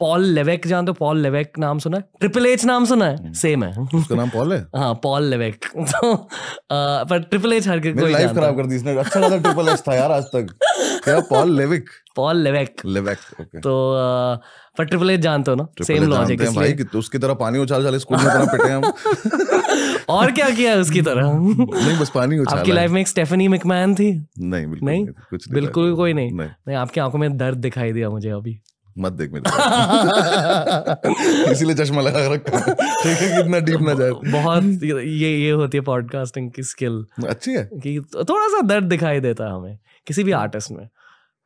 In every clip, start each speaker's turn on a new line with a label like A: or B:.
A: Paul Levesque जान हो Paul Levesque नाम सुना है ट्रिपल एच नाम सुना है सेम hmm. है उसका नाम पॉल है हाँ पॉल लेवेक तो आ, पर ट्रिपल एच हर कोई लाइफ खराब कर दी इसने अच्छा लगा ट्रिपल
B: एच था यार आज तक
A: क्या Paul Levesque Paul Levesque Levesque okay तो आ,
B: पर ट्रिपल एच जानते हो ना
A: सेम लॉजिक है भाई
B: तो उसकी तरह पानी उछाल चाले स्कूल में तरह पिटे हम
A: और क्या किया उसकी
B: तरह नहीं बस पानी उछाला आपकी लाइफ
A: में एक स्टेफनी मैकमैन थी नहीं बिल्कुल नहीं, कुछ बिल्कुल कोई नहीं नहीं आपकी आंखों में दर्द दिखाई दिया मुझे अभी मत देख मेरे इसीलिए चश्मा लगा रखा कितना डीप ना जाए बहुत ये ये होती है पॉडकास्टिंग की स्किल अच्छी है कि थोड़ा सा दर्द दिखाई देता है हमें किसी भी आर्टिस्ट में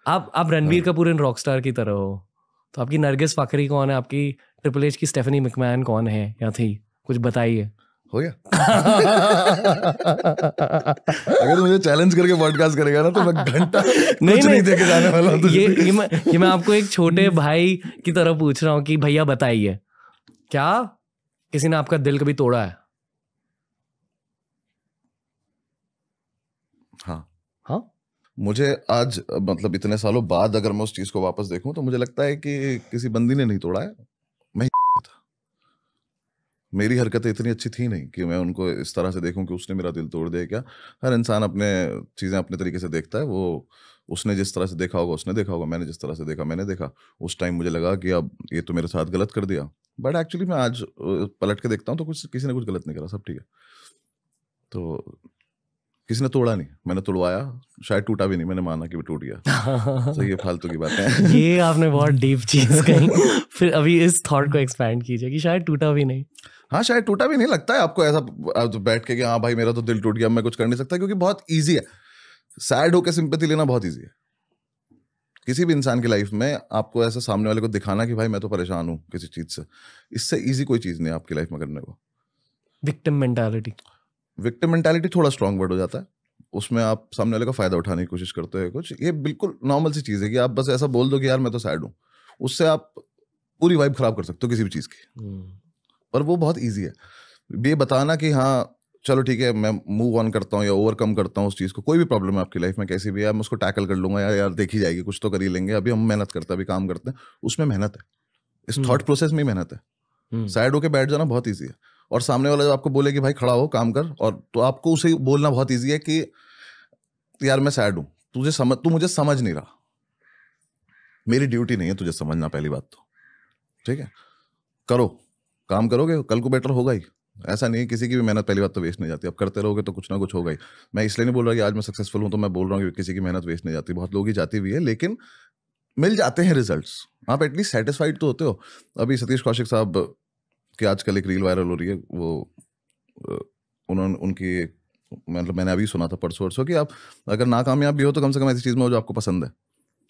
A: आप आप रणबीर हाँ। कपूर इन रॉकस्टार की तरह हो तो आपकी नरगिस फाकरी कौन है आपकी ट्रिपल एच की स्टेफनी मिकमैन कौन है या थी कुछ बताइए हो गया अगर तू मुझे चैलेंज करके पॉडकास्ट करेगा ना तो मैं घंटा नहीं, नहीं, नहीं देके जाने वाला हूँ ये, ये मैं ये मैं आपको एक छोटे भाई की तरह पूछ रहा हूँ कि भैया बताइए क्या किसी ने आपका दिल कभी तोड़ा है हाँ हाँ
B: मुझे आज मतलब इतने सालों बाद अगर मैं उस चीज को वापस देखूं तो मुझे लगता है कि किसी बंदी ने नहीं तोड़ा है मेरी हरकतें इतनी अच्छी थी नहीं कि मैं उनको इस तरह से देखूं कि उसने मेरा दिल तोड़ दिया क्या हर इंसान अपने चीज़ें अपने तरीके से देखता है वो उसने जिस तरह से देखा होगा उसने देखा होगा मैंने जिस तरह से देखा मैंने देखा उस टाइम मुझे लगा कि अब ये तो मेरे साथ गलत कर दिया बट एक्चुअली मैं आज पलट के देखता हूँ तो कुछ किसी ने कुछ गलत नहीं करा सब ठीक है तो किसी ने तोड़ा नहीं मैंने तोड़वाया शायद टूटा भी नहीं मैंने माना कि वो टूट गया तो ये फालतू की बात है
A: ये आपने बहुत डीप चीज कही फिर अभी इस थॉट को एक्सपैंड कीजिए कि शायद टूटा भी नहीं हाँ शायद टूटा भी नहीं लगता है आपको ऐसा
B: तो बैठ के कि हाँ भाई मेरा तो दिल टूट गया मैं कुछ कर नहीं सकता क्योंकि बहुत ईजी है सैड होकर सिंपति लेना बहुत ईजी है किसी भी इंसान की लाइफ में आपको ऐसा सामने वाले को दिखाना कि भाई मैं तो परेशान हूँ किसी चीज़ से इससे ईजी कोई चीज़ नहीं आपकी लाइफ में करने को विक्टिम मेंटालिटी विक्टिम मेंटालिटी थोड़ा स्ट्रॉन्ग वर्ड हो जाता है उसमें आप सामने वाले का फ़ायदा उठाने की कोशिश करते हो कुछ ये बिल्कुल नॉर्मल सी चीज़ है कि आप बस ऐसा बोल दो कि यार मैं तो सैड हूँ उससे आप पूरी वाइब ख़राब कर सकते हो किसी भी चीज़ की हम्म। पर वो बहुत ईजी है ये बताना कि हाँ चलो ठीक है मैं मूव ऑन करता हूँ या ओवरकम करता हूँ उस चीज़ को कोई भी प्रॉब्लम है आपकी लाइफ में कैसी भी है मैं उसको टैकल कर लूंगा या यार देखी जाएगी कुछ तो कर ही लेंगे अभी हम मेहनत करते हैं अभी काम करते हैं उसमें मेहनत है इस थॉट हम्म। प्रोसेस में ही मेहनत है साइड हम्म। होके बैठ जाना बहुत ईजी है और सामने वाला जब आपको बोले कि भाई खड़ा हो काम कर और तो आपको उसे बोलना बहुत ईजी है कि यार मैं सैड हूँ तुझे समझ तू मुझे समझ नहीं रहा मेरी ड्यूटी नहीं है तुझे समझना पहली बात तो ठीक है करो काम करोगे कल को बेटर होगा ही ऐसा नहीं किसी की भी मेहनत पहली बात तो वेस्ट नहीं जाती अब करते रहोगे तो कुछ ना कुछ होगा ही मैं इसलिए नहीं बोल रहा कि आज मैं सक्सेसफुल हूँ तो मैं बोल रहा हूँ कि किसी की मेहनत वेस्ट नहीं जाती बहुत लोग ही जाती भी है लेकिन मिल जाते हैं रिजल्ट आप एटलीस्ट सेटिस्फाइड तो होते हो अभी सतीश कौशिक साहब की आजकल एक रील वायरल हो रही है वो उन्होंने उनकी मतलब मैंने अभी सुना था परसों परसों कि आप अगर नाकामयाब भी हो तो कम से कम ऐसी चीज़ में हो जो आपको पसंद है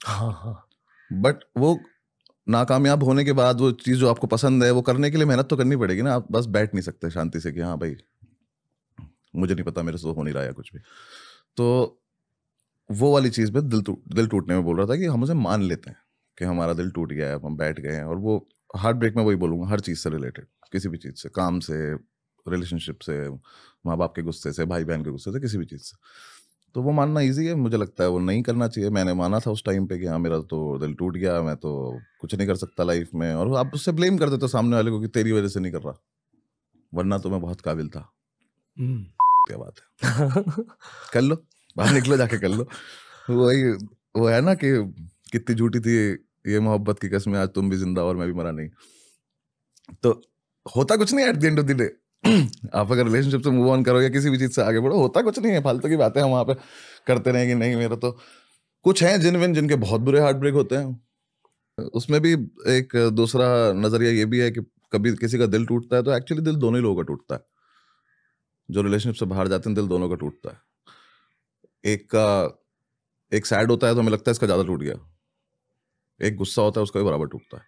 B: हाँ हाँ बट वो नाकामयाब होने के बाद वो चीज़ जो आपको पसंद है वो करने के लिए मेहनत तो करनी पड़ेगी ना आप बस बैठ नहीं सकते शांति से कि हाँ भाई मुझे नहीं पता मेरे से तो हो नहीं रहा या कुछ भी तो वो वाली चीज़ में दिल टूट दिल टूटने में बोल रहा था कि हम उसे मान लेते हैं कि हमारा दिल टूट गया है हम बैठ गए हैं और वो हार्ट ब्रेक में वही बोलूँगा हर चीज़ से रिलेटेड किसी भी चीज़ से काम से रिलेशनशिप से माँ बाप के गुस्से से भाई बहन के गुस्से से किसी भी चीज़ से तो वो मानना ईजी है मुझे लगता है वो नहीं करना चाहिए मैंने माना था उस टाइम पे कि हाँ मेरा तो दिल टूट गया मैं तो कुछ नहीं कर सकता लाइफ में और आप उससे ब्लेम कर देते सामने वाले को कि तेरी वजह से नहीं कर रहा वरना तो मैं बहुत काबिल था हम्म। क्या बात है कर लो बाहर निकलो जाके कर लो वही वो है ना कि कितनी झूठी थी ये मोहब्बत की कसम आज तुम भी जिंदा और मैं भी मरा नहीं तो होता कुछ नहीं at the end of the day आप अगर रिलेशनशिप से मूव ऑन करोगे किसी भी चीज़ से आगे बढ़ो होता कुछ नहीं है फालतू की बातें हम वहाँ पे करते रहेंगे नहीं मेरा तो कुछ हैं जिन विन जिनके बहुत बुरे हार्ट ब्रेक होते हैं उसमें भी एक दूसरा नज़रिया ये भी है कि कभी किसी का दिल टूटता है तो एक्चुअली दिल दोनों ही लोगों का टूटता है जो रिलेशनशिप से बाहर जाते हैं दिल दोनों का टूटता है एक का एक सैड होता है तो हमें लगता है इसका ज़्यादा टूट गया एक गुस्सा होता है उसका भी बराबर टूटता है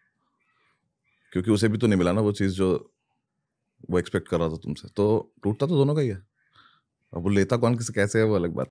B: क्योंकि उसे भी तो नहीं मिला ना वो चीज़ जो वो एक्सपेक्ट कर रहा था तुमसे तो टूटता तो दोनों का ही है अब वो लेता कौन किसे कैसे है वो अलग बात